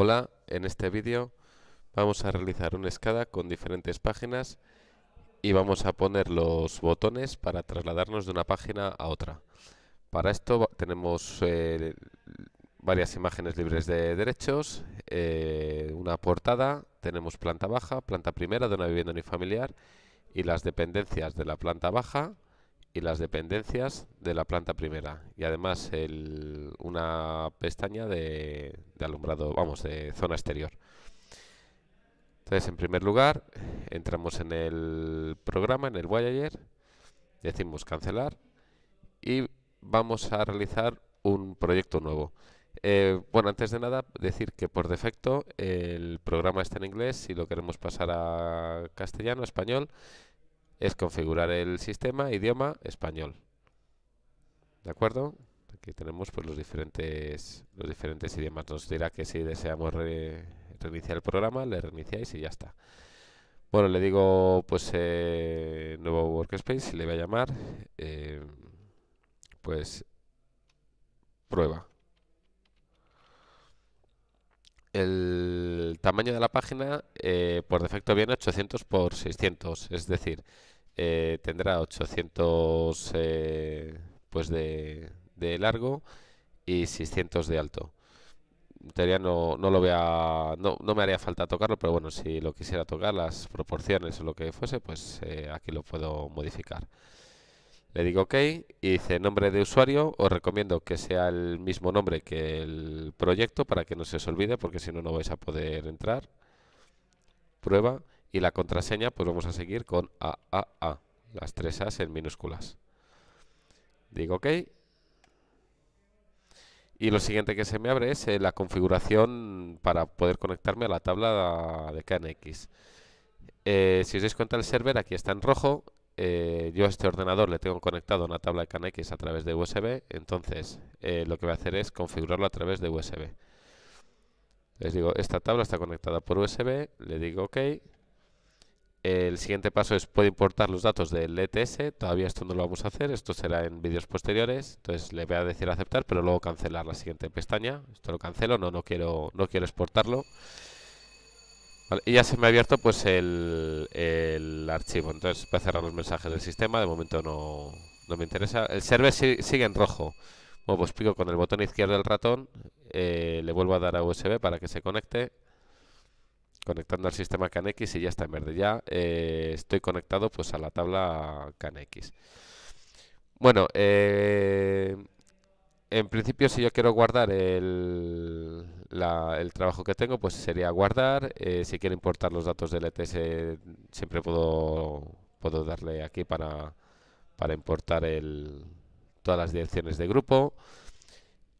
Hola, en este vídeo vamos a realizar un escada con diferentes páginas y vamos a poner los botones para trasladarnos de una página a otra. Para esto tenemos eh, varias imágenes libres de derechos, eh, una portada, tenemos planta baja, planta primera de una vivienda unifamiliar y las dependencias de la planta baja, las dependencias de la planta primera y además el, una pestaña de, alumbrado, vamos, de zona exterior. Entonces, en primer lugar, entramos en el programa, en el Voyager, decimos cancelar y vamos a realizar un proyecto nuevo. Eh, bueno, antes de nada, decir que por defecto el programa está en inglés, si lo queremos pasar a castellano, español, es configurar el sistema idioma español. ¿De acuerdo? Aquí tenemos pues, los, diferentes, los diferentes idiomas. Nos dirá que si deseamos reiniciar el programa, le reiniciáis y ya está. Bueno, le digo pues eh, nuevo workspace, le voy a llamar, eh, pues prueba el tamaño de la página eh, por defecto viene 800 por 600, es decir, eh, tendrá 800 eh, pues de, largo y 600 de alto. En teoría no, no lo vea, no, no, me haría falta tocarlo, pero bueno, si lo quisiera tocar, las proporciones o lo que fuese, pues aquí lo puedo modificar. Le digo OK y dice nombre de usuario. Os recomiendo que sea el mismo nombre que el proyecto para que no se os olvide porque si no, no vais a poder entrar. Prueba y la contraseña, pues vamos a seguir con AAA, las tres As en minúsculas. Digo OK. Y lo siguiente que se me abre es eh, la configuración para poder conectarme a la tabla de KNX. Eh, si os dais cuenta, el server aquí está en rojo eh, yo a este ordenador le tengo conectado una tabla de CanX a través de USB, entonces eh, lo que voy a hacer es configurarlo a través de USB. Les digo, esta tabla está conectada por USB, le digo OK. El siguiente paso es, puedo importar los datos del ETS, todavía esto no lo vamos a hacer, esto será en vídeos posteriores, entonces le voy a decir aceptar, pero luego cancelar la siguiente pestaña, esto lo cancelo, no, no, quiero, no quiero exportarlo y ya se me ha abierto pues el, archivo. Entonces voy a cerrar los mensajes del sistema. De momento no, me interesa. El server sigue en rojo. Bueno, pues pico con el botón izquierdo del ratón. Eh, le vuelvo a dar a USB para que se conecte. Conectando al sistema CanX y ya está en verde. Ya eh, estoy conectado pues a la tabla CanX. Bueno, eh en principio, si yo quiero guardar el, trabajo que tengo, pues sería guardar. Eh, si quiero importar los datos del ETS, siempre puedo, puedo darle aquí para, importar todas las direcciones de grupo.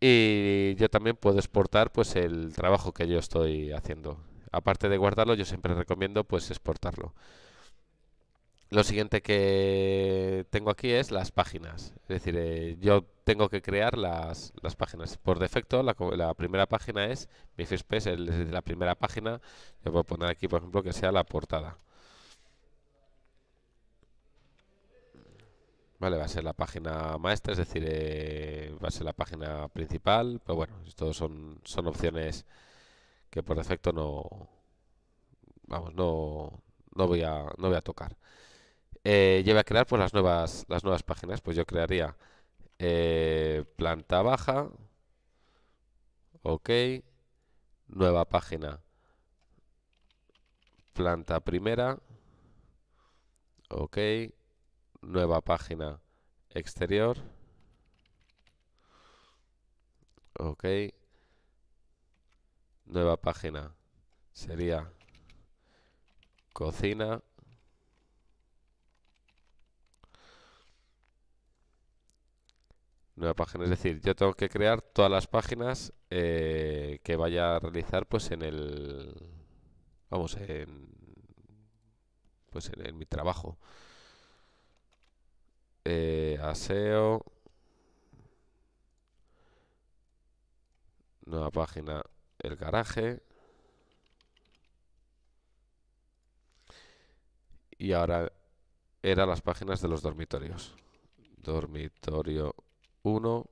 Y yo también puedo exportar pues el trabajo que yo estoy haciendo. Aparte de guardarlo, yo siempre recomiendo pues exportarlo. Lo siguiente que tengo aquí es las páginas. Es decir, eh, yo tengo que crear las, las páginas. Por defecto, la, primera página es mi first la primera página. Le voy a poner aquí, por ejemplo, que sea la portada. Vale, va a ser la página maestra, es decir, eh, va a ser la página principal, pero bueno, esto son, son opciones que por defecto no, vamos, no, no voy a, no voy a tocar. Eh, lleva a crear pues las nuevas, las nuevas páginas, pues yo crearía eh, planta baja, ok, nueva página, planta primera, ok, nueva página exterior, ok, nueva página sería cocina Nueva página. Es decir, yo tengo que crear todas las páginas eh, que vaya a realizar pues en el... Vamos, en... Pues en, mi trabajo. Eh, aseo. Nueva página. El garaje. Y ahora era las páginas de los dormitorios. Dormitorio 1.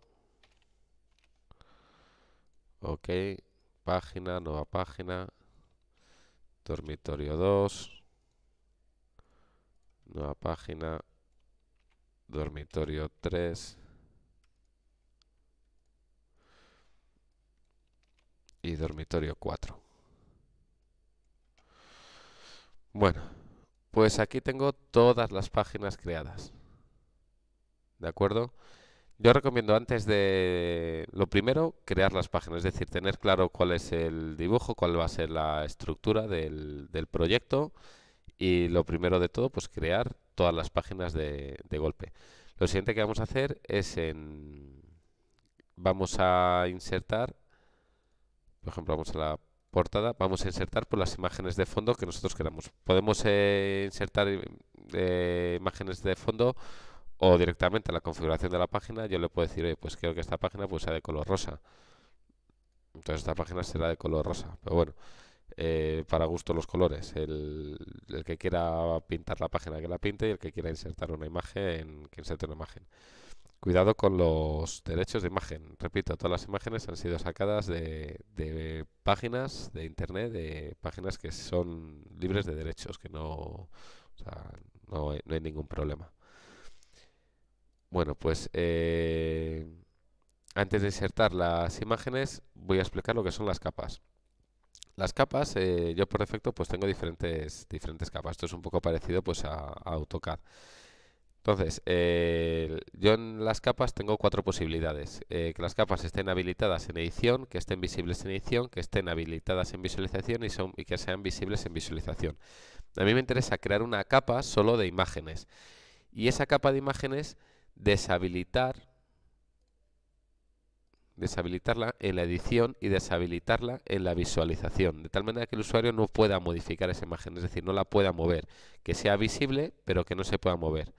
Ok, página, nueva página. Dormitorio 2. Nueva página. Dormitorio 3. Y dormitorio 4. Bueno, pues aquí tengo todas las páginas creadas. ¿De acuerdo? Yo recomiendo antes de lo primero, crear las páginas, es decir, tener claro cuál es el dibujo, cuál va a ser la estructura del, del proyecto y lo primero de todo, pues crear todas las páginas de, golpe. Lo siguiente que vamos a hacer es en... Vamos a insertar, por ejemplo, vamos a la portada, vamos a insertar por pues, las imágenes de fondo que nosotros queramos. Podemos eh, insertar eh, imágenes de fondo o directamente a la configuración de la página yo le puedo decir, oye, pues quiero que esta página pues, sea de color rosa. Entonces esta página será de color rosa. Pero bueno, eh, para gusto los colores. El, que quiera pintar la página que la pinte y el que quiera insertar una imagen que inserte una imagen. Cuidado con los derechos de imagen. Repito, todas las imágenes han sido sacadas de, de páginas de internet, de páginas que son libres de derechos, que no, no, no hay ningún problema. Bueno, pues eh, antes de insertar las imágenes voy a explicar lo que son las capas. Las capas, eh, yo por defecto pues tengo diferentes, diferentes capas. Esto es un poco parecido pues a, AutoCAD. Entonces, eh, yo en las capas tengo cuatro posibilidades. que las capas estén habilitadas en edición, que estén visibles en edición, que estén habilitadas en visualización y que sean visibles en visualización. A mí me interesa crear una capa solo de imágenes. Y esa capa de imágenes deshabilitar, deshabilitarla en la edición y deshabilitarla en la visualización, de tal manera que el usuario no pueda modificar esa imagen, es decir, no la pueda mover, que sea visible pero que no se pueda mover.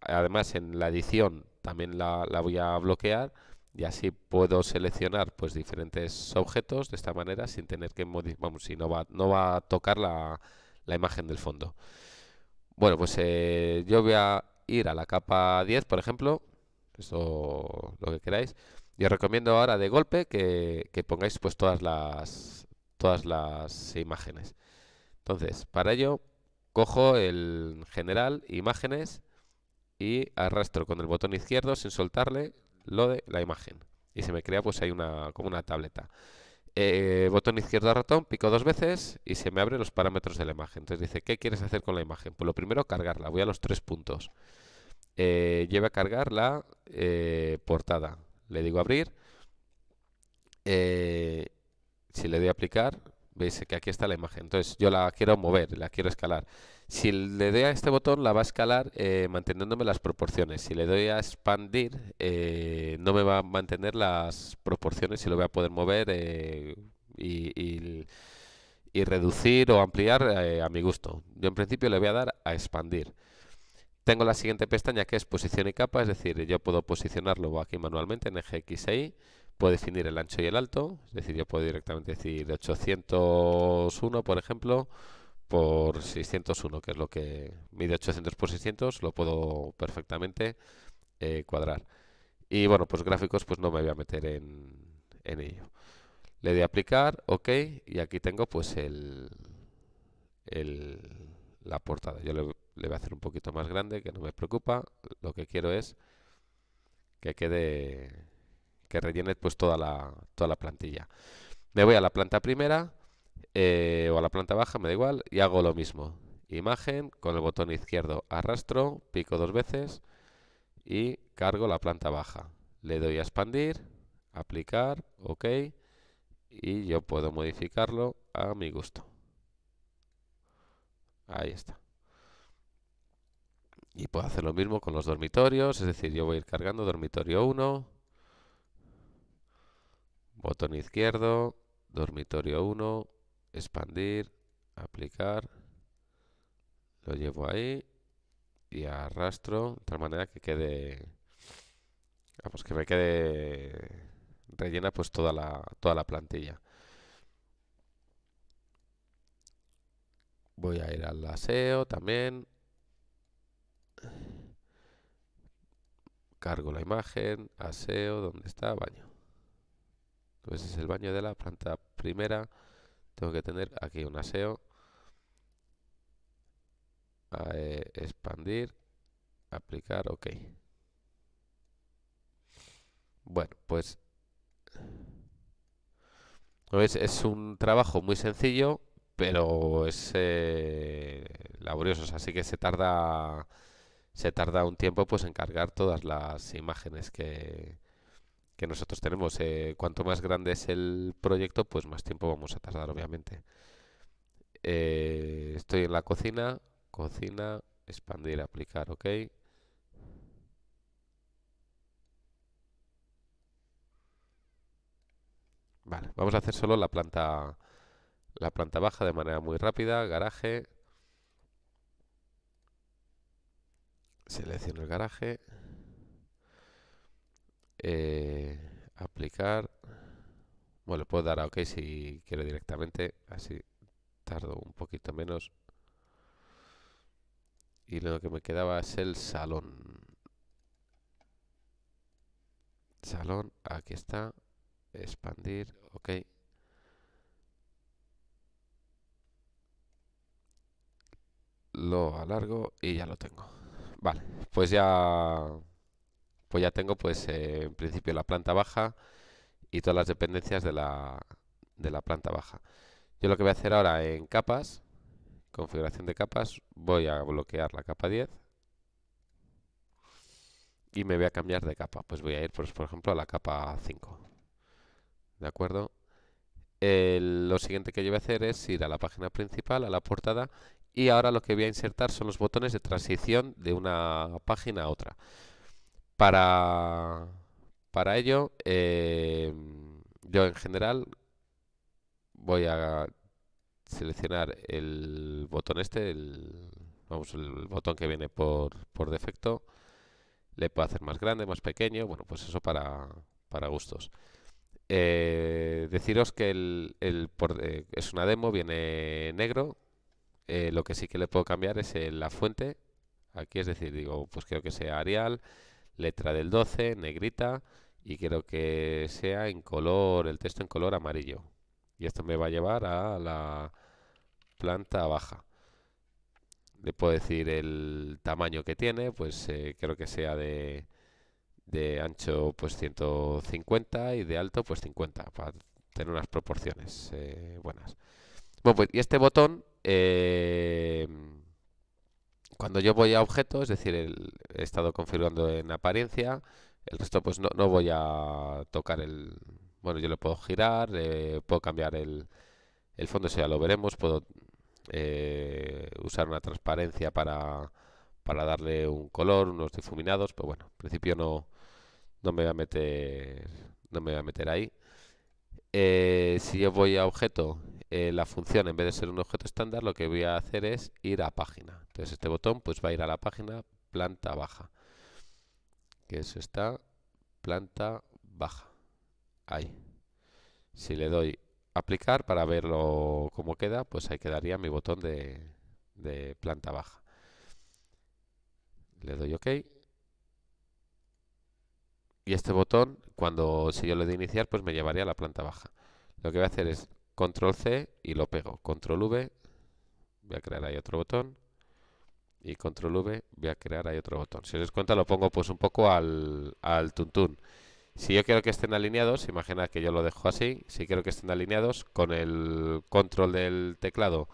Además, en la edición también la, voy a bloquear y así puedo seleccionar pues diferentes objetos de esta manera sin tener que modificar, vamos, si no va, no va a tocar la, imagen del fondo. Bueno, pues eh, yo voy a ir a la capa 10, por ejemplo, eso lo que queráis. yo os recomiendo ahora de golpe que, que pongáis pues todas las, todas las imágenes. Entonces, para ello, cojo el general, imágenes, y arrastro con el botón izquierdo sin soltarle lo de la imagen. Y se me crea pues hay una, como una tableta. Eh, botón izquierdo ratón, pico dos veces y se me abren los parámetros de la imagen. Entonces dice, ¿qué quieres hacer con la imagen? Pues lo primero, cargarla. Voy a los tres puntos. Eh, a cargar la eh, portada. Le digo abrir. Eh, si le doy a aplicar, Veis que aquí está la imagen. Entonces yo la quiero mover, la quiero escalar. Si le doy a este botón, la va a escalar eh, manteniéndome las proporciones. Si le doy a expandir, eh, no me va a mantener las proporciones y lo voy a poder mover eh, y, reducir o ampliar a mi gusto. Yo en principio le voy a dar a expandir. Tengo la siguiente pestaña que es posición y capa, es decir, yo puedo posicionarlo aquí manualmente en eje X e Y puedo definir el ancho y el alto, es decir, yo puedo directamente decir 801, por ejemplo, por 601, que es lo que mide 800 por 600, lo puedo perfectamente eh, cuadrar. Y bueno, pues gráficos pues no me voy a meter en, en ello. Le doy a aplicar, ok, y aquí tengo pues el, la portada. Yo le, le, voy a hacer un poquito más grande, que no me preocupa. Lo que quiero es que quede que rellene pues toda la, toda la plantilla. Me voy a la planta primera eh, o a la planta baja, me da igual, y hago lo mismo. Imagen, con el botón izquierdo arrastro, pico dos veces y cargo la planta baja. Le doy a expandir, aplicar, ok, y yo puedo modificarlo a mi gusto. Ahí está. Y puedo hacer lo mismo con los dormitorios, es decir, yo voy a ir cargando dormitorio 1, Botón izquierdo, dormitorio 1, expandir, aplicar. Lo llevo ahí y arrastro de tal manera que quede... Vamos, que me quede rellena pues toda la, toda la plantilla. Voy a ir al aseo también. Cargo la imagen, aseo, ¿dónde está? Baño. Entonces pues es el baño de la planta primera. Tengo que tener aquí un aseo. Eh, expandir. Aplicar, ok. Bueno, pues, pues... Es un trabajo muy sencillo, pero es eh, laborioso. así que se tarda se tarda un tiempo pues en cargar todas las imágenes que, que nosotros tenemos. Eh, cuanto más grande es el proyecto, pues más tiempo vamos a tardar, obviamente. Eh, estoy en la cocina, cocina, expandir, aplicar, ok. Vale, vamos a hacer solo la planta, la planta baja de manera muy rápida, garaje. Selecciono el garaje. Eh, aplicar. Bueno, puedo dar a OK si quiero directamente, así tardo un poquito menos. Y lo que me quedaba es el salón. Salón, aquí está. Expandir, ok. Lo alargo y ya lo tengo. Vale, pues ya pues ya tengo pues eh, en principio la planta baja y todas las dependencias de la, de la planta baja. Yo lo que voy a hacer ahora en capas, configuración de capas, voy a bloquear la capa 10 y me voy a cambiar de capa. Pues voy a ir, pues, por ejemplo, a la capa 5. ¿De acuerdo? lo siguiente que yo voy a hacer es ir a la página principal, a la portada, y ahora lo que voy a insertar son los botones de transición de una página a otra. Para, ello, eh, yo en general voy a seleccionar el botón este, el, vamos, el botón que viene por, por defecto. Le puedo hacer más grande, más pequeño, bueno, pues eso para, para gustos. Eh, deciros que el, el eh, es una demo, viene negro. lo que sí que le puedo cambiar es la fuente. Aquí es decir, digo, pues creo que sea Arial, letra del 12, negrita, y quiero que sea en color, el texto en color amarillo. Y esto me va a llevar a la planta baja. Le puedo decir el tamaño que tiene, pues eh, creo que sea de, ancho pues 150 y de alto pues 50, para tener unas proporciones eh, buenas. Bueno, pues y este botón... Eh, cuando yo voy a objeto, es decir, el, he estado configurando en apariencia, el resto pues no, no voy a tocar el... Bueno, yo lo puedo girar, puedo cambiar el, el fondo, eso ya lo veremos, puedo eh, usar una transparencia para, para darle un color, unos difuminados, pero bueno, en principio no, no me voy a meter, no me voy a meter ahí. Eh, si yo voy a objeto, eh, la función en vez de ser un objeto estándar, lo que voy a hacer es ir a página. Entonces este botón pues va a ir a la página planta baja, que es esta planta baja. Ahí. Si le doy aplicar para verlo cómo queda, pues ahí quedaría mi botón de, planta baja. Le doy OK. Y este botón, cuando si yo le doy iniciar, pues me llevaría a la planta baja. Lo que voy a hacer es control C y lo pego. Control V, voy a crear ahí otro botón y control V voy a crear ahí otro botón. Si os cuenta lo pongo pues un poco al, al tuntún. Si yo quiero que estén alineados, imagina que yo lo dejo así, si quiero que estén alineados, con el control del teclado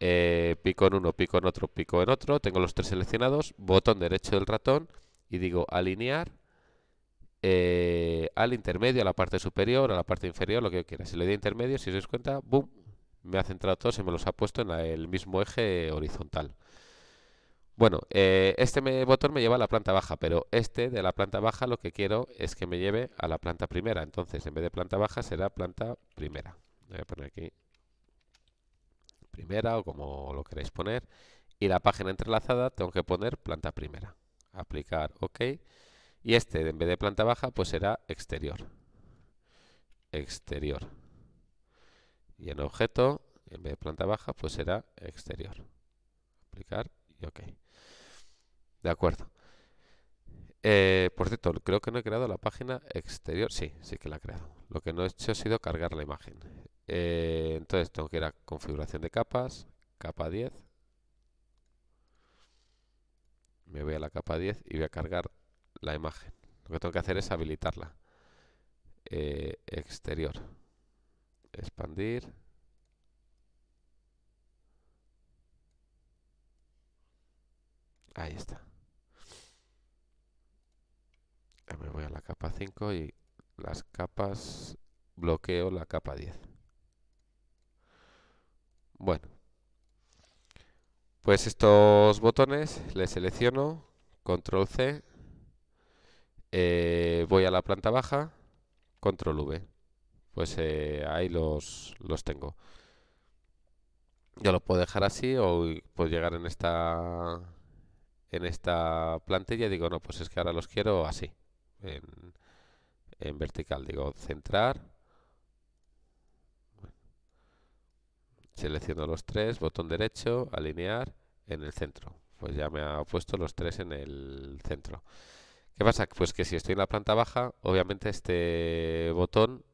eh, pico en uno, pico en otro, pico en otro, tengo los tres seleccionados, botón derecho del ratón y digo alinear eh, al intermedio, a la parte superior, a la parte inferior, lo que yo quiera. Si le doy a intermedio, si os cuenta, ¡boom! Me ha centrado todos y me los ha puesto en el mismo eje horizontal. Bueno, eh, este botón me lleva a la planta baja, pero este de la planta baja lo que quiero es que me lleve a la planta primera. Entonces, en vez de planta baja, será planta primera. Voy a poner aquí primera o como lo queréis poner. Y la página entrelazada tengo que poner planta primera. Aplicar OK. Y este, en vez de planta baja, pues será exterior. Exterior. Y en objeto, en vez de planta baja, pues será exterior. Aplicar ok. De acuerdo. Eh, por cierto, creo que no he creado la página exterior. Sí, sí que la he creado. Lo que no he hecho ha sido cargar la imagen. Eh, entonces tengo que ir a configuración de capas, capa 10. Me voy a la capa 10 y voy a cargar la imagen. Lo que tengo que hacer es habilitarla. Eh, exterior. Expandir. Ahí está. Me voy a la capa 5 y las capas bloqueo la capa 10. Bueno. Pues estos botones les selecciono, control C, eh, voy a la planta baja, control V. Pues eh, ahí los, los tengo. Yo lo puedo dejar así o puedo llegar en esta en esta plantilla, digo, no, pues es que ahora los quiero así, en, vertical. Digo, centrar. Selecciono los tres, botón derecho, alinear, en el centro. Pues ya me ha puesto los tres en el centro. ¿Qué pasa? Pues que si estoy en la planta baja, obviamente este botón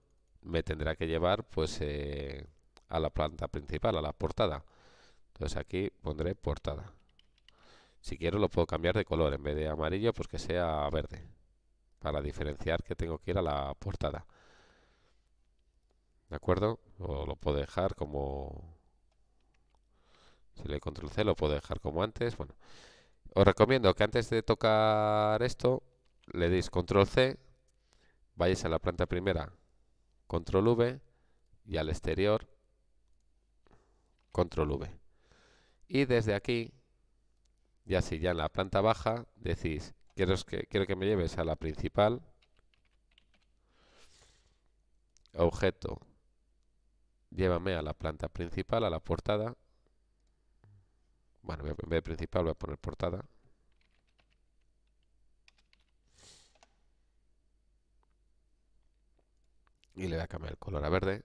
me tendrá que llevar pues eh, a la planta principal, a la portada. Entonces aquí pondré portada. Si quiero lo puedo cambiar de color, en vez de amarillo, pues que sea verde, para diferenciar que tengo que ir a la portada. ¿De acuerdo? O lo puedo dejar como... Si le control C lo puedo dejar como antes. Bueno, os recomiendo que antes de tocar esto, le deis control C, vayáis a la planta primera, control V, y al exterior, control V. Y desde aquí y así ya en la planta baja decís, quiero que, quiero que me lleves a la principal, objeto, llévame a la planta principal, a la portada. Bueno, en vez de principal voy a poner portada. Y le voy a cambiar el color a verde.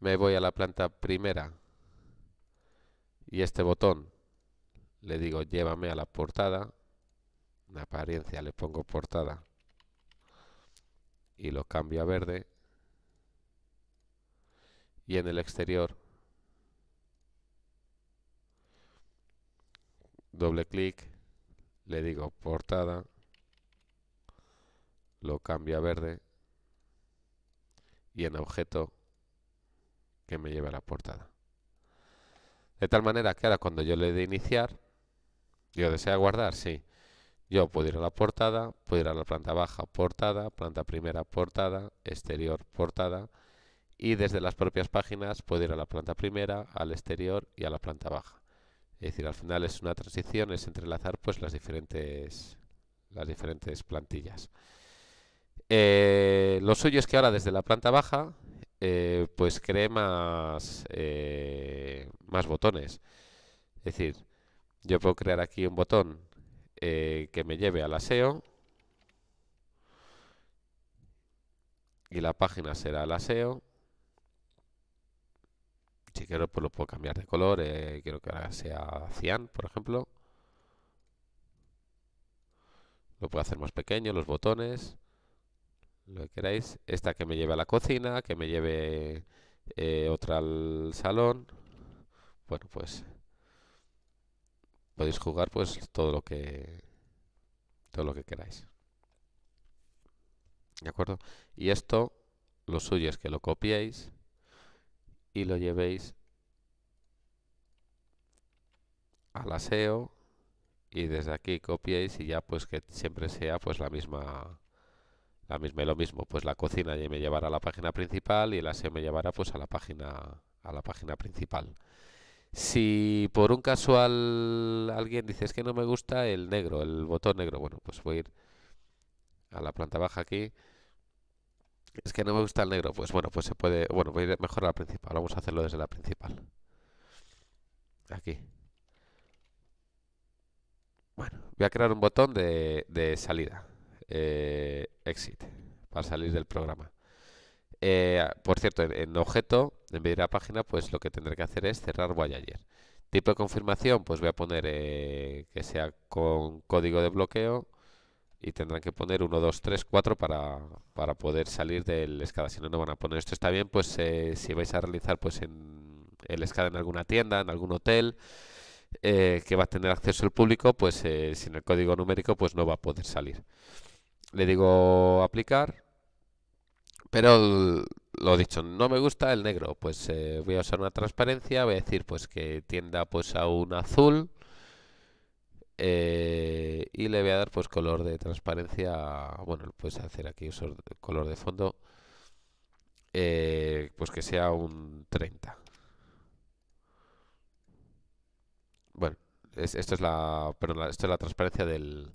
Me voy a la planta primera y este botón le digo llévame a la portada en apariencia le pongo portada y lo cambio a verde y en el exterior doble clic le digo portada lo cambio a verde y en objeto que me lleve a la portada de tal manera que ahora cuando yo le dé iniciar, yo desea guardar, sí. Yo puedo ir a la portada, puedo ir a la planta baja, portada, planta primera, portada, exterior, portada. Y desde las propias páginas puedo ir a la planta primera, al exterior y a la planta baja. Es decir, al final es una transición, es entrelazar pues las diferentes, las diferentes plantillas. Eh, lo suyo es que ahora desde la planta baja eh, pues cree más, eh, más botones. Es decir, yo puedo crear aquí un botón eh, que me lleve al aseo y la página será el aseo. Si quiero, pues lo puedo cambiar de color. quiero que ahora sea cian, por ejemplo. Lo puedo hacer más pequeño, los botones lo que queráis, esta que me lleve a la cocina, que me lleve eh, otra al salón. Bueno, pues podéis jugar pues todo lo que todo lo que queráis. ¿De acuerdo? Y esto lo suyo es que lo copiéis y lo llevéis al aseo y desde aquí copiéis y ya pues que siempre sea pues la misma la misma y lo mismo, pues la cocina me llevará a la página principal y el aseo me llevará pues a la página a la página principal. Si por un casual alguien dice es que no me gusta el negro, el botón negro, bueno, pues voy a ir a la planta baja aquí. Es que no me gusta el negro, pues bueno, pues se puede, bueno, voy a ir mejor a la principal, vamos a hacerlo desde la principal. Aquí. Bueno, voy a crear un botón de, de salida eh, exit para salir del programa. Eh, por cierto, en, objeto, en vez de ir página, pues lo que tendré que hacer es cerrar ayer Tipo de confirmación, pues voy a poner eh, que sea con código de bloqueo y tendrán que poner 1, 2, 3, 4 para, poder salir del escala, Si no, no van a poner esto. Está bien, pues eh, si vais a realizar pues en el escala en alguna tienda, en algún hotel, que va a tener acceso al público, pues sin el código numérico pues no va a poder salir le digo aplicar, pero lo dicho, no me gusta el negro, pues eh, voy a usar una transparencia, voy a decir pues que tienda pues a un azul eh, y le voy a dar pues color de transparencia, bueno, puedes hacer aquí color de fondo, eh, pues que sea un 30. Bueno, esto es la, esto es la transparencia del,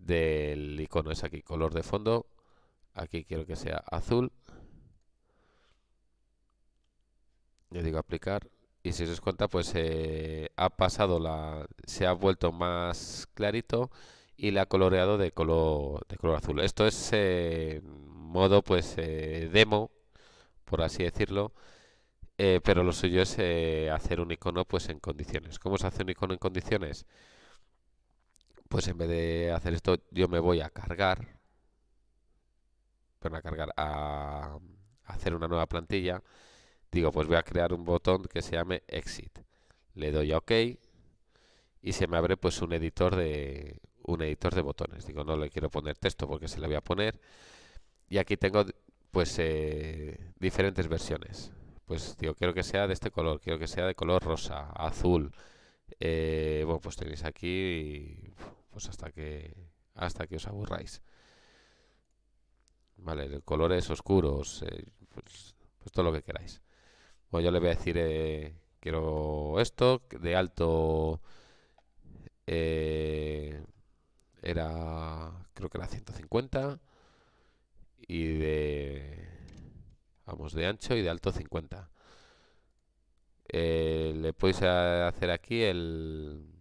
del icono es aquí, color de fondo. Aquí quiero que sea azul. Le digo aplicar. Y si os cuenta, pues eh, ha pasado la. se ha vuelto más clarito y la ha coloreado de color, de color azul. Esto es eh, modo pues eh, demo, por así decirlo. pero lo suyo es hacer un icono pues en condiciones. ¿Cómo se hace un icono en condiciones? pues en vez de hacer esto, yo me voy a cargar, pero a cargar, a, hacer una nueva plantilla. Digo, pues voy a crear un botón que se llame Exit. Le doy a OK y se me abre pues un editor de un editor de botones. Digo, no le quiero poner texto porque se le voy a poner. Y aquí tengo pues eh, diferentes versiones. Pues digo, quiero que sea de este color, quiero que sea de color rosa, azul. Eh, bueno, pues tenéis aquí pues hasta que hasta que os aburráis. Vale, colores oscuros, eh, pues, pues, todo lo que queráis. Bueno, yo le voy a decir, eh, quiero esto, de alto eh, era, creo que era 150 y de, vamos, de ancho y de alto 50. le podéis hacer aquí el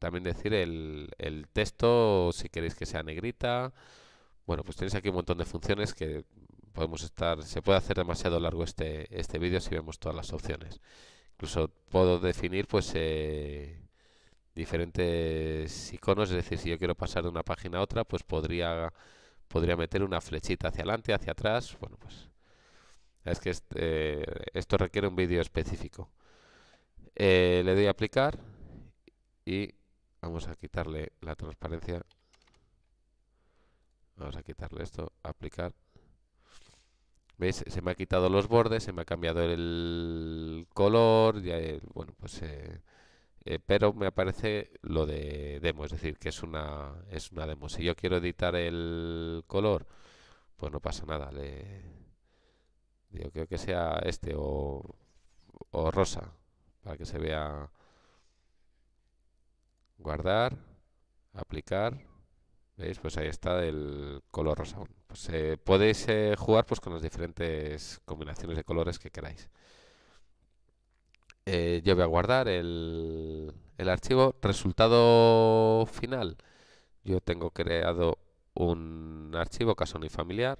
también decir el, el texto, si queréis que sea negrita. Bueno, pues tenéis aquí un montón de funciones que podemos estar, se puede hacer demasiado largo este, este vídeo si vemos todas las opciones. Incluso puedo definir pues eh, diferentes iconos, es decir, si yo quiero pasar de una página a otra, pues podría, podría meter una flechita hacia adelante, hacia atrás, bueno pues es que este, eh, esto requiere un vídeo específico. Eh, le doy a aplicar y Vamos a quitarle la transparencia. Vamos a quitarle esto, aplicar. ¿Veis? Se me ha quitado los bordes, se me ha cambiado el color, ya, eh, bueno, pues... Eh, eh, pero me aparece lo de demo, es decir, que es una, es una demo. Si yo quiero editar el color, pues no pasa nada. Le, yo creo que sea este o, o rosa, para que se vea guardar, aplicar, ¿veis? Pues ahí está el color rosa. Pues, eh, podéis eh, jugar pues, con las diferentes combinaciones de colores que queráis. Eh, yo voy a guardar el, archivo. Resultado final. Yo tengo creado un archivo Casa Unifamiliar.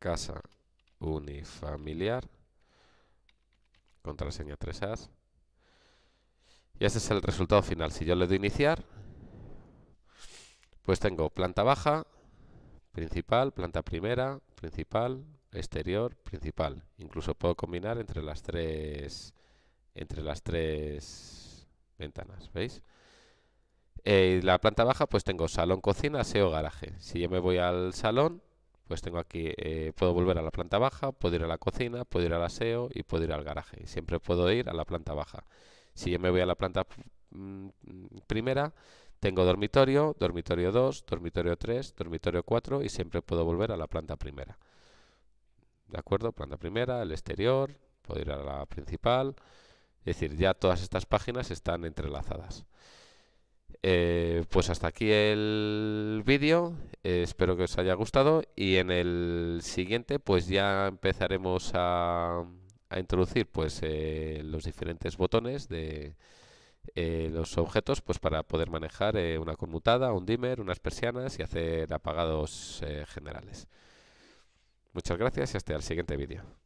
Casa unifamiliar contraseña 3as. Y este es el resultado final. Si yo le doy iniciar, pues tengo planta baja, principal, planta primera, principal, exterior, principal. Incluso puedo combinar entre las tres entre las tres ventanas, ¿veis? Eh, la planta baja pues tengo salón, cocina, aseo, garaje. Si yo me voy al salón, pues tengo aquí, eh, puedo volver a la planta baja, puedo ir a la cocina, puedo ir al aseo y puedo ir al garaje. Siempre puedo ir a la planta baja. Si yo me voy a la planta mm, primera, tengo dormitorio, dormitorio 2, dormitorio 3, dormitorio 4 y siempre puedo volver a la planta primera. ¿De acuerdo? Planta primera, el exterior, puedo ir a la principal. Es decir, ya todas estas páginas están entrelazadas. Eh, pues hasta aquí el vídeo, eh, espero que os haya gustado y en el siguiente pues ya empezaremos a, introducir pues eh, los diferentes botones de los objetos pues para poder manejar una conmutada, un dimmer, unas persianas y hacer apagados generales. Muchas gracias y hasta el siguiente vídeo.